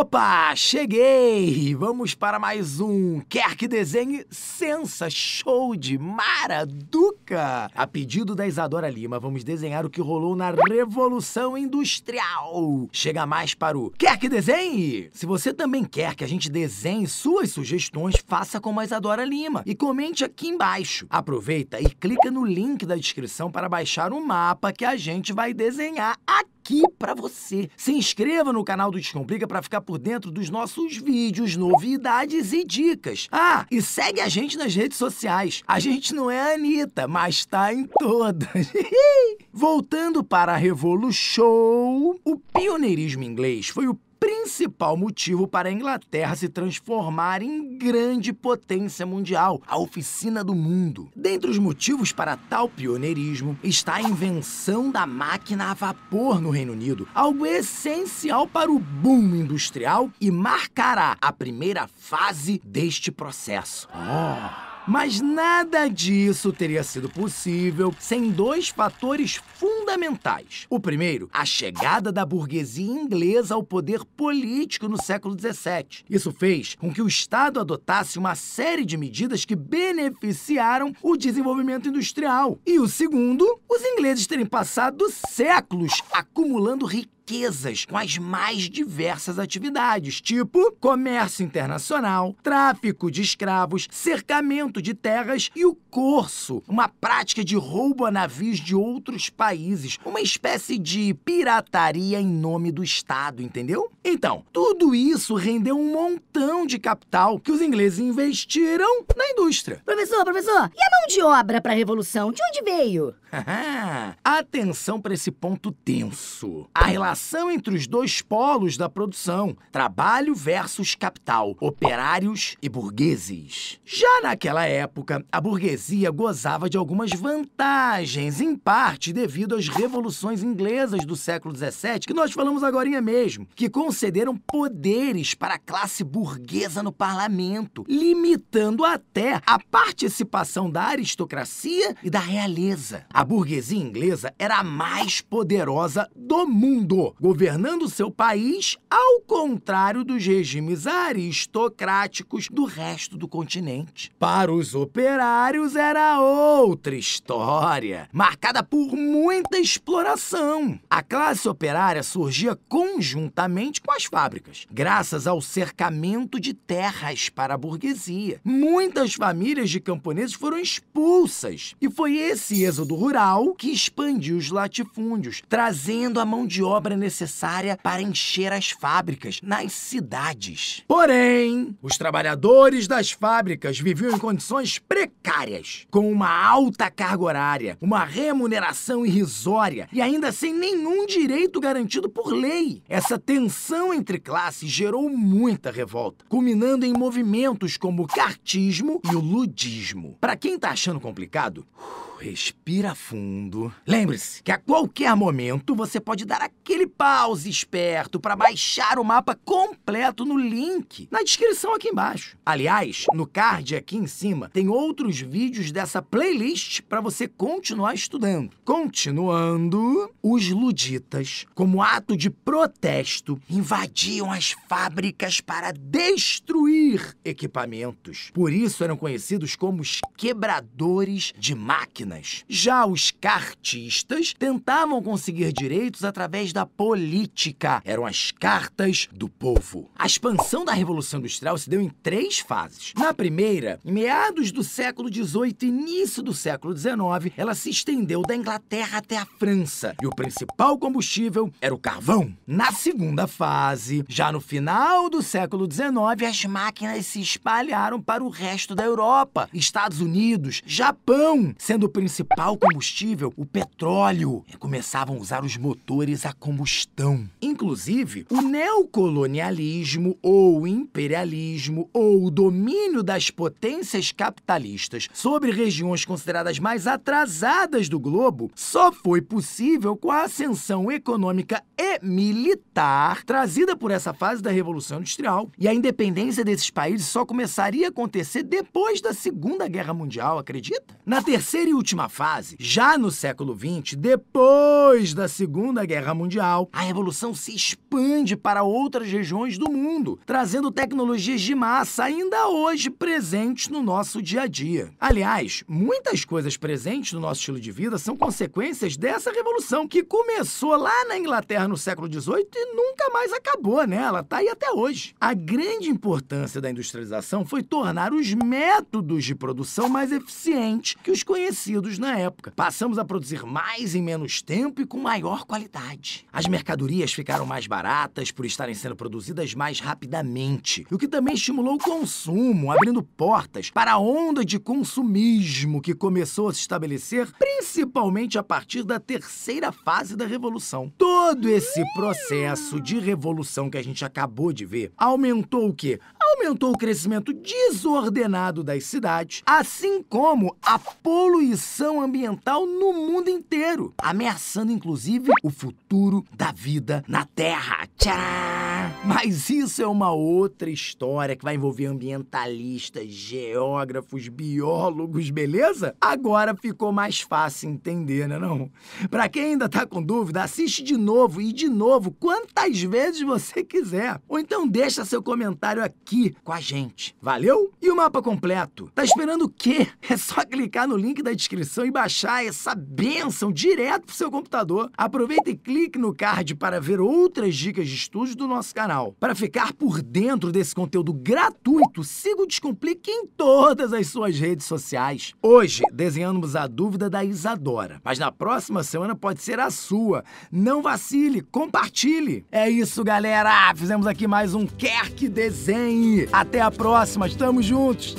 Opa, cheguei! Vamos para mais um Quer que Desenhe Sensa Show de Maraduca! A pedido da Isadora Lima, vamos desenhar o que rolou na Revolução Industrial. Chega mais para o Quer que Desenhe! Se você também quer que a gente desenhe suas sugestões, faça como a Isadora Lima e comente aqui embaixo. Aproveita e clica no link da descrição para baixar o mapa que a gente vai desenhar aqui aqui para você. Se inscreva no canal do Descomplica para ficar por dentro dos nossos vídeos, novidades e dicas. Ah, e segue a gente nas redes sociais. A gente não é a Anitta, mas tá em todas. Voltando para a Revolu Show, o pioneirismo inglês foi o principal motivo para a Inglaterra se transformar em grande potência mundial, a oficina do mundo. Dentre os motivos para tal pioneirismo está a invenção da máquina a vapor no Reino Unido, algo essencial para o boom industrial e marcará a primeira fase deste processo. Oh. Mas nada disso teria sido possível sem dois fatores fundamentais. O primeiro, a chegada da burguesia inglesa ao poder político no século XVII. Isso fez com que o Estado adotasse uma série de medidas que beneficiaram o desenvolvimento industrial. E o segundo, os ingleses terem passado séculos acumulando riqueza riquezas com as mais diversas atividades, tipo comércio internacional, tráfico de escravos, cercamento de terras e o corso, uma prática de roubo a navios de outros países, uma espécie de pirataria em nome do Estado, entendeu? Então, tudo isso rendeu um montão de capital que os ingleses investiram na indústria. Professor, professor, e a mão de obra para a Revolução? De onde veio? Atenção para esse ponto tenso. A relação relação entre os dois polos da produção, trabalho versus capital, operários e burgueses. Já naquela época, a burguesia gozava de algumas vantagens, em parte devido às revoluções inglesas do século XVII, que nós falamos agora mesmo, que concederam poderes para a classe burguesa no parlamento, limitando até a participação da aristocracia e da realeza. A burguesia inglesa era a mais poderosa do mundo governando seu país ao contrário dos regimes aristocráticos do resto do continente. Para os operários era outra história, marcada por muita exploração. A classe operária surgia conjuntamente com as fábricas, graças ao cercamento de terras para a burguesia. Muitas famílias de camponeses foram expulsas, e foi esse êxodo rural que expandiu os latifúndios, trazendo a mão de obra obra necessária para encher as fábricas nas cidades. Porém, os trabalhadores das fábricas viviam em condições precárias, com uma alta carga horária, uma remuneração irrisória e ainda sem nenhum direito garantido por lei. Essa tensão entre classes gerou muita revolta, culminando em movimentos como o cartismo e o ludismo. Para quem tá achando complicado, respira fundo. Lembre-se que a qualquer momento você pode dar aquele pause esperto para baixar o mapa completo no link na descrição aqui embaixo. Aliás, no card aqui em cima tem outros vídeos dessa playlist para você continuar estudando. Continuando, os luditas, como ato de protesto, invadiam as fábricas para destruir equipamentos. Por isso eram conhecidos como os quebradores de máquinas já os cartistas tentavam conseguir direitos através da política. Eram as cartas do povo. A expansão da Revolução Industrial se deu em três fases. Na primeira, em meados do século XVIII e início do século XIX, ela se estendeu da Inglaterra até a França. E o principal combustível era o carvão. Na segunda fase, já no final do século XIX, as máquinas se espalharam para o resto da Europa, Estados Unidos, Japão, sendo o principal combustível, o petróleo, e começavam a usar os motores a combustão. Inclusive, o neocolonialismo ou o imperialismo ou o domínio das potências capitalistas sobre regiões consideradas mais atrasadas do globo só foi possível com a ascensão econômica e militar trazida por essa fase da Revolução Industrial. E a independência desses países só começaria a acontecer depois da Segunda Guerra Mundial, acredita? Na terceira e última última fase, já no século XX, depois da Segunda Guerra Mundial, a revolução se expande para outras regiões do mundo, trazendo tecnologias de massa ainda hoje presentes no nosso dia a dia. Aliás, muitas coisas presentes no nosso estilo de vida são consequências dessa revolução que começou lá na Inglaterra no século XVIII e nunca mais acabou, né? Ela tá aí até hoje. A grande importância da industrialização foi tornar os métodos de produção mais eficientes que os conhecidos na época. Passamos a produzir mais em menos tempo e com maior qualidade. As mercadorias ficaram mais baratas por estarem sendo produzidas mais rapidamente, o que também estimulou o consumo, abrindo portas para a onda de consumismo que começou a se estabelecer principalmente a partir da terceira fase da Revolução. Todo esse processo de revolução que a gente acabou de ver aumentou o quê? Aumentou o crescimento desordenado das cidades, assim como a poluição poluição ambiental no mundo inteiro, ameaçando inclusive o futuro da vida na Terra. Tcharam! Mas isso é uma outra história que vai envolver ambientalistas, geógrafos, biólogos, beleza? Agora ficou mais fácil entender, né não? Para quem ainda tá com dúvida, assiste de novo e de novo quantas vezes você quiser. Ou então deixa seu comentário aqui com a gente. Valeu? E o mapa completo? Tá esperando o quê? É só clicar no link da descrição descrição e baixar essa benção direto pro seu computador. Aproveita e clique no card para ver outras dicas de estúdio do nosso canal. Para ficar por dentro desse conteúdo gratuito, siga o Descomplica em todas as suas redes sociais. Hoje, desenhamos a dúvida da Isadora, mas na próxima semana pode ser a sua. Não vacile, compartilhe. É isso, galera. Fizemos aqui mais um Quer Que Desenhe. Até a próxima, estamos juntos.